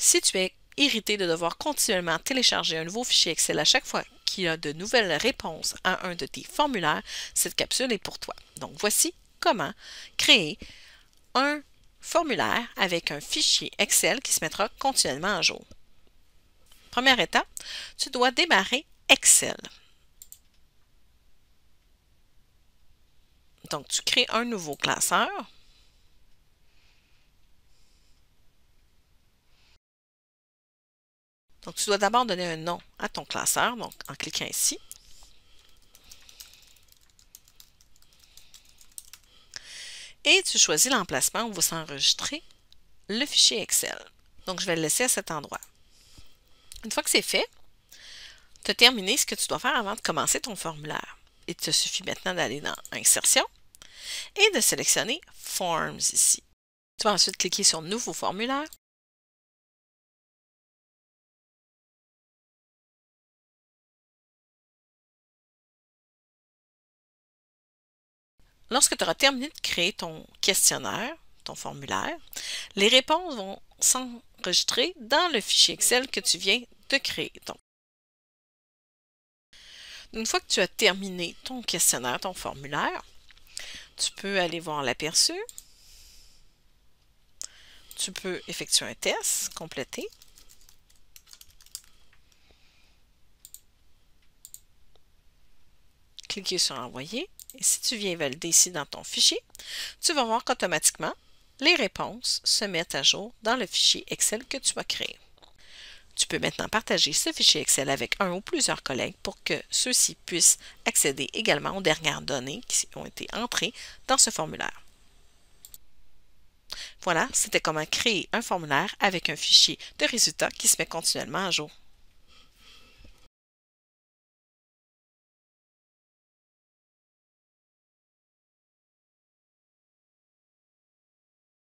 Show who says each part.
Speaker 1: Si tu es irrité de devoir continuellement télécharger un nouveau fichier Excel à chaque fois qu'il y a de nouvelles réponses à un de tes formulaires, cette capsule est pour toi. Donc voici comment créer un formulaire avec un fichier Excel qui se mettra continuellement à jour. Première étape, tu dois démarrer Excel. Donc, tu crées un nouveau classeur. Donc, tu dois d'abord donner un nom à ton classeur, donc en cliquant ici. Et tu choisis l'emplacement où va s'enregistrer le fichier Excel. Donc, je vais le laisser à cet endroit. Une fois que c'est fait, tu as terminé ce que tu dois faire avant de commencer ton formulaire. Il te suffit maintenant d'aller dans Insertion et de sélectionner Forms ici. Tu vas ensuite cliquer sur Nouveau formulaire Lorsque tu auras terminé de créer ton questionnaire, ton formulaire, les réponses vont s'enregistrer dans le fichier Excel que tu viens de créer. une fois que tu as terminé ton questionnaire, ton formulaire, tu peux aller voir l'aperçu. Tu peux effectuer un test, compléter. Cliquez sur Envoyer. Et si tu viens valider ici dans ton fichier, tu vas voir qu'automatiquement, les réponses se mettent à jour dans le fichier Excel que tu as créé. Tu peux maintenant partager ce fichier Excel avec un ou plusieurs collègues pour que ceux-ci puissent accéder également aux dernières données qui ont été entrées dans ce formulaire. Voilà, c'était comment créer un formulaire avec un fichier de résultats qui se met continuellement à jour.